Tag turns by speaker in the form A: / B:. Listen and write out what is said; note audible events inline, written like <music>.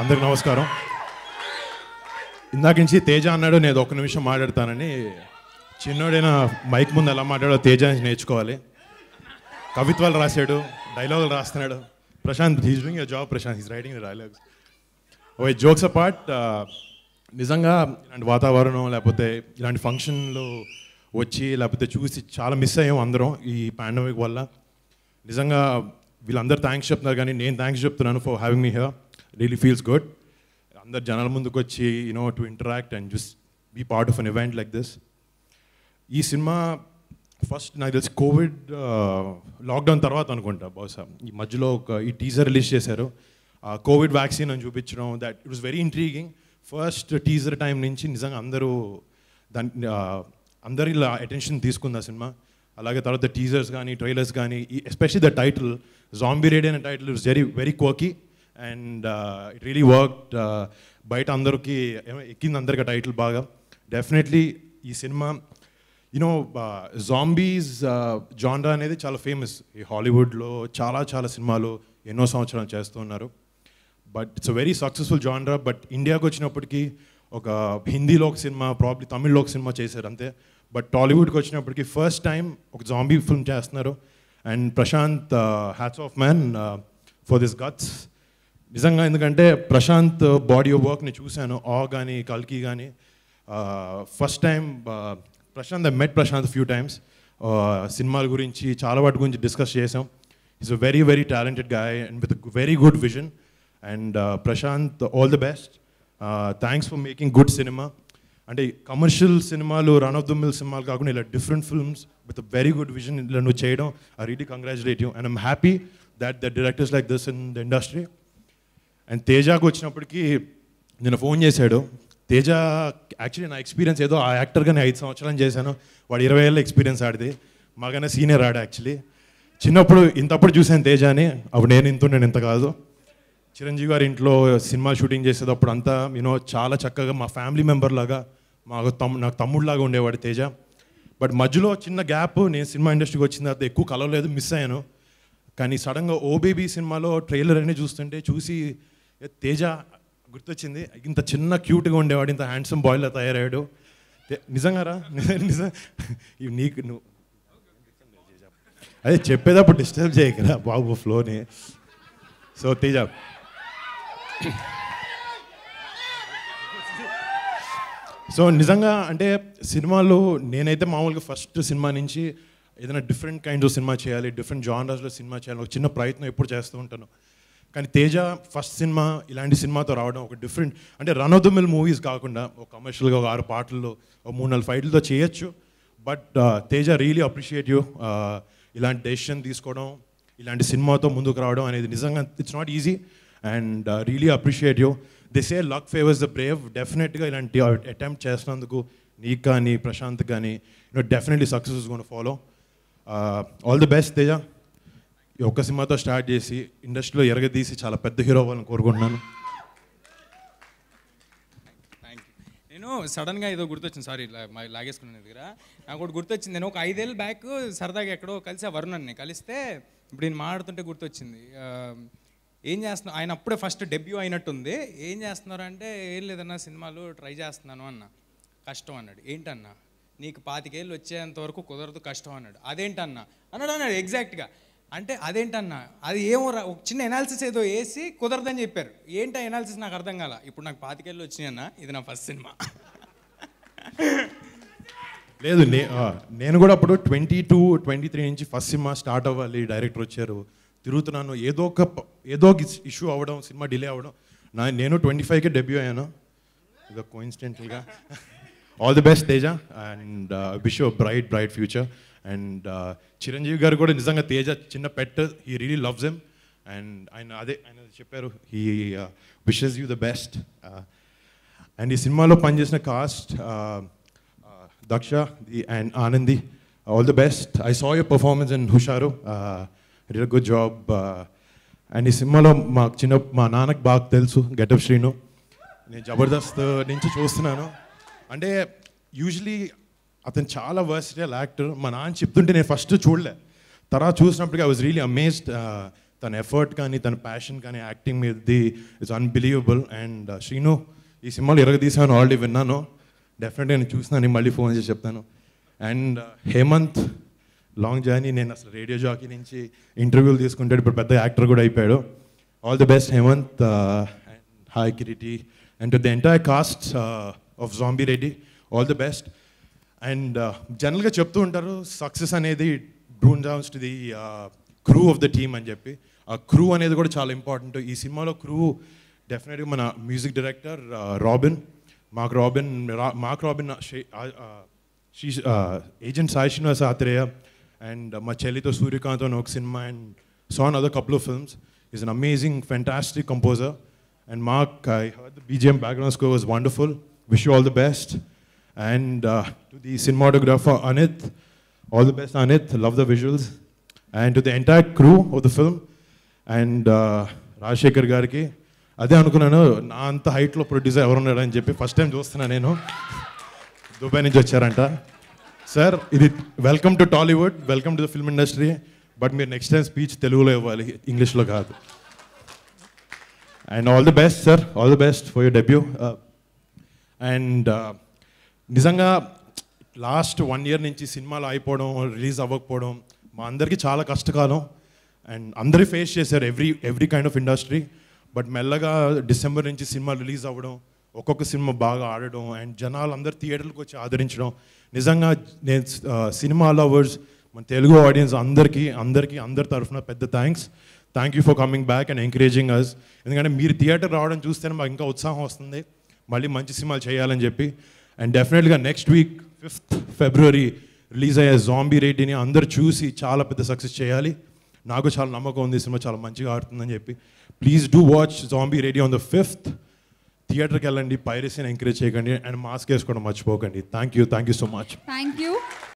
A: అందరికి నమస్కారం ఇందాక నుంచి తేజ అన్నాడు నేను ఒక నిమిషం మాట్లాడతానని చిన్నోడైనా మైక్ ముందు ఎలా మాట్లాడో తేజ నుంచి నేర్చుకోవాలి కవిత్వాలు రాశాడు డైలాగులు రాస్తున్నాడు Prashanth he's doing job Prashanth he's writing dialogues ఓ జోక్స్ అపార్ట్ నిజంగా ఇలాంటి వాతావరణం లేకపోతే ఇలాంటి ఫంక్షన్లు వచ్చి లేకపోతే చూసి చాలా మిస్ అయ్యాం అందరం ఈ పాండమిక్ వల్ల నిజంగా వీళ్ళందరూ థ్యాంక్స్ చెప్తున్నారు కానీ నేను థ్యాంక్స్ చెప్తున్నాను for having me here really feels good అందరు జనాల ముందుకు వచ్చి know to interact and just be part of an event like this ఈ సినిమా ఫస్ట్ నాకు తెలిసి కోవిడ్ లాక్డౌన్ uh, తర్వాత అనుకుంటా బహుశా ఈ మధ్యలో ఒక ఈ టీజర్ రిలీజ్ చేశారు కోవిడ్ వ్యాక్సిన్ అని చూపించడం that it was very intriguing first teaser time నుంచి నిజంగా అందరూ దాని uh, అందరి అటెన్షన్ తీసుకుంది ఆ సినిమా అలాగే తర్వాత టీజర్స్ కానీ ట్రైలర్స్ కానీ especially the title zombie Reddy అనే title is very very kooky and it really work బయట అందరికీ ఎక్కింది అందరికీ టైటిల్ బాగా డెఫినెట్లీ ఈ సినిమా యూనో జాంబీస్ జాన్రా అనేది చాలా ఫేమస్ ఈ హాలీవుడ్లో చాలా చాలా సినిమాలు ఎన్నో సంవత్సరాలు చేస్తున్నారు but it's a very successful genre but ఇండియాకి వచ్చినప్పటికీ ఒక హిందీలో ఒక సినిమా ప్రాబ్లీ తమిళ్లో ఒక సినిమా చేశారు అంతే బట్ టాలీవుడ్కి వచ్చినప్పటికి ఫస్ట్ టైం ఒక జాంబీ ఫిల్మ్ చేస్తున్నారు and Prashanth hats off man for this guts నిజంగా ఎందుకంటే ప్రశాంత్ బాడీ ఆఫ్ వర్క్ని చూశాను ఆ కానీ కల్కి కానీ first time Prashanth I met Prashanth few times సినిమాల గురించి చాలా వాటి గురించి డిస్కస్ చేసాం is a very very talented guy and with very good vision and Prashanth all the best thanks for making good cinema అంటే కమర్షియల్ సినిమాలు రన్ ఆఫ్ ద మిల్ సినిమాలు కాకుండా ఇలా different films with very good vision ఇలా నువ్వు చేయడం I really congratulate you and I'm happy that the directors like this in the industry and తేజాకు వచ్చినప్పటికీ నేను ఫోన్ చేశాడు తేజ యాక్చువల్లీ నా ఎక్స్పీరియన్స్ ఏదో ఆ యాక్టర్గా నేను ఐదు సంవత్సరాలు చేశాను వాడు ఇరవై ఏళ్ళ ఎక్స్పీరియన్స్ ఆడిది మాగానే సీనియర్ ఆడు యాక్చువల్లీ చిన్నప్పుడు ఇంతప్పుడు చూశాను తేజాని అప్పుడు నేను ఇంత నేను ఇంత కాదు చిరంజీవి గారి ఇంట్లో సినిమా షూటింగ్ చేసేటప్పుడు అంతా యూనో చాలా చక్కగా మా ఫ్యామిలీ మెంబర్ లాగా మాకు తమ్ము నాకు తమ్ముడులాగా ఉండేవాడు తేజ బట్ మధ్యలో చిన్న గ్యాప్ నేను సినిమా ఇండస్ట్రీకి వచ్చిన తర్వాత ఎక్కువ కలవలేదు మిస్ అయ్యాను కానీ సడన్గా ఓబేబీ సినిమాలో ట్రైలర్ అనేది చూస్తుంటే చూసి తేజ గుర్తొచ్చింది ఇంత చిన్న క్యూట్గా ఉండేవాడు ఇంత హ్యాండ్సమ్ బాయ్లా తయారయ్యాడు నిజంగారా <laughs> నిజం నీకు నువ్వు అదే చెప్పేటప్పుడు డిస్టర్బ్ చేయకరా బాబు ఫ్లోని సో తేజ సో నిజంగా అంటే సినిమాలో నేనైతే మామూలుగా ఫస్ట్ సినిమా నుంచి ఏదైనా డిఫరెంట్ కైండ్ ఆఫ్ సినిమా చేయాలి డిఫరెంట్ జానర్స్లో సినిమా చేయాలి ఒక చిన్న ప్రయత్నం ఎప్పుడు చేస్తూ ఉంటాను కానీ తేజ ఫస్ట్ సినిమా ఇలాంటి సినిమాతో రావడం ఒక డిఫరెంట్ అంటే run of the mill movies కాకుండా ఒక కమర్షియల్గా ఒక ఆరు పాటల్లో ఒక మూడు నాలుగు ఫైట్లతో చేయొచ్చు but uh, Teja really appreciate you ఇలాంటి డెసిషన్ తీసుకోవడం ఇలాంటి సినిమాతో ముందుకు రావడం అనేది నిజంగా it's not easy and really appreciate you they say luck favours the brave డెఫినెట్గా ఇలాంటి అటెంప్ట్ చేసినందుకు నీకు కానీ ప్రశాంత్ కానీ you know definitely success is follow all the best Teja ఈ ఒక్క సినిమాతో స్టార్ట్ చేసి ఇండస్ట్రీలో ఎరగదీసి చాలా పెద్ద హీరో అవ్వాలని కోరుకుంటున్నాను నేను సడన్గా ఏదో గుర్తొచ్చింది సారీ లాగేసుకున్నాను దగ్గర నాకు ఒకటి గుర్తొచ్చింది నేను ఒక ఐదేళ్ళ బ్యాక్ సరదాగా ఎక్కడో కలిసి ఆ వరుణాన్ని కలిస్తే ఇప్పుడు నేను మాట్లాడుతుంటే గుర్తొచ్చింది um, ఏం చేస్తున్నా ఆయన అప్పుడే ఫస్ట్ డెబ్యూ అయినట్టుంది ఏం చేస్తున్నారు అంటే ఏం లేదన్నా సినిమాలు ట్రై చేస్తున్నాను అన్న కష్టం అన్నాడు ఏంటన్నా నీకు పాతికేళ్ళు వచ్చేంత వరకు కుదరదు కష్టం అన్నాడు అదేంటన్నా అన్నాడు అన్నాడు ఎగ్జాక్ట్గా అంటే అదేంటన్నా అది ఏమో ఒక చిన్న ఎనాలిసిస్ ఏదో వేసి కుదరదని చెప్పారు ఏంటి ఎనాలిసిస్ నాకు అర్థం కాల ఇప్పుడు నాకు పాతికేళ్ళు వచ్చినాయన్నా ఇది నా ఫస్ట్ సినిమా లేదు నేను కూడా అప్పుడు ట్వంటీ టూ ట్వంటీ త్రీ నుంచి ఫస్ట్ సినిమా స్టార్ట్ అవ్వాలి డైరెక్టర్ వచ్చారు తిరుగుతున్నాను ఏదో ఒక ఏదో ఒక ఇష్యూ అవ్వడం సినిమా డిలే అవ్వడం నా నేను ట్వంటీ ఫైవ్కే డెబ్యూ అయ్యాను ఇక కోఇన్సిడెంటల్గా all the best Teja and wish bright bright future and uh, Chiranjeevi garu కూడా నిజంగా తేజ చిన్న pet he really loves him and ఆయన అదే ఆయన చెప్పారు he wishes you the best and ఈ సినిమాలో పనిచేసిన cast uh, uh, Daksha and Anandi all the best I saw your performance and Husharu did a good job and ఈ సినిమాలో మాకు చిన్న మా నాన్నకు బాగా తెలుసు గెటప్ శ్రీను నేను జబర్దస్త్ నుంచి చూస్తున్నాను అంటే యూజువలీ అతను చాలా వర్సిటల్ యాక్టర్ మా నాన్న చెప్తుంటే నేను ఫస్ట్ చూడలే తర్వాత చూసినప్పటికీ ఐ వాజ్ రియలీ అమేజ్డ్ తన ఎఫర్ట్ కానీ తన ప్యాషన్ కానీ acting the it's unbelievable and Srinu ఈ సినిమాలు ఇరగదీసాను ఆల్రెడీ విన్నాను డెఫినెట్గా నేను చూసినాను మళ్ళీ ఫోన్ చేసి చెప్తాను and uh, Hemanth long journey నేను అసలు రేడియో జాకీ నుంచి ఇంటర్వ్యూలు తీసుకుంటాడు ఇప్పుడు పెద్ద యాక్టర్ కూడా అయిపోయాడు all the best Hemanth hi Kiriti and the the entire cast of zombie Reddy all the best and జనరల్గా చెప్తూ ఉంటారు సక్సెస్ అనేది డ్రూన్ downs to the crew of the team అని చెప్పి ఆ క్రూ అనేది కూడా చాలా ఇంపార్టెంట్ ఈ సినిమాలో క్రూ డెఫినెట్గా మన మ్యూజిక్ డైరెక్టర్ రాబిన్ మాకు రాబిన్ మాకు Robin agent Sai Srinivasa Athreya And uh, Machelito Surikant and Oak Cinema and saw another couple of films. He's an amazing, fantastic composer. And Mark, I heard the BGM background score was wonderful. Wish you all the best. And uh, to the cinematographer Anit, all the best Anit, love the visuals. And to the entire crew of the film, and uh, Rajshekhar Garki, అదే అనుకున్నాను నా అంత హైట్లో producer ఎవరున్నాడని చెప్పి first time చూస్తున్నాను నేను <laughs> Dubai నుంచి వచ్చారంట సార్ ఇది welcome to Tollywood welcome to the film industry but మీరు నెక్స్ట్ టైం స్పీచ్ తెలుగులో ఇవ్వాలి ఇంగ్లీష్లో కాదు and all the best sir all the best for your debut and నిజంగా లాస్ట్ వన్ ఇయర్ నుంచి సినిమాలు అయిపోవడం రిలీజ్ అవ్వకపోవడం మా అందరికీ చాలా కష్టకాలం అండ్ అందరూ ఫేస్ చేశారు every every kind of industry but మెల్లగా డిసెంబర్ నుంచి సినిమా రిలీజ్ అవ్వడం ఒక్కొక్క సినిమా బాగా ఆడడం అండ్ జనాలు అందరు థియేటర్లకు వచ్చి ఆదరించడం నిజంగా నేను సినిమా లవర్స్ మన తెలుగు ఆడియన్స్ అందరికీ అందరికీ అందరి తరఫున పెద్ద thanks thank you for coming back and encouraging us ఎందుకంటే మీరు థియేటర్ రావడం చూస్తేనే మాకు ఇంకా ఉత్సాహం వస్తుంది మళ్ళీ మంచి సినిమాలు చేయాలని చెప్పి అండ్ డెఫినెట్గా next week fifth February release అయ్యే జాంబీ రేటిని అందరు చూసి చాలా పెద్ద సక్సెస్ చేయాలి నాకు చాలా నమ్మకం ఉంది సినిమా చాలా మంచిగా ఆడుతుందని చెప్పి please do watch zombie radio on the fifth థియేటర్కి వెళ్ళండి పైరసీని ఎంకరేజ్ చేయకండి అండ్ మాస్క్ వేసుకోవడం మర్చిపోకండి thank you thank you so much thank you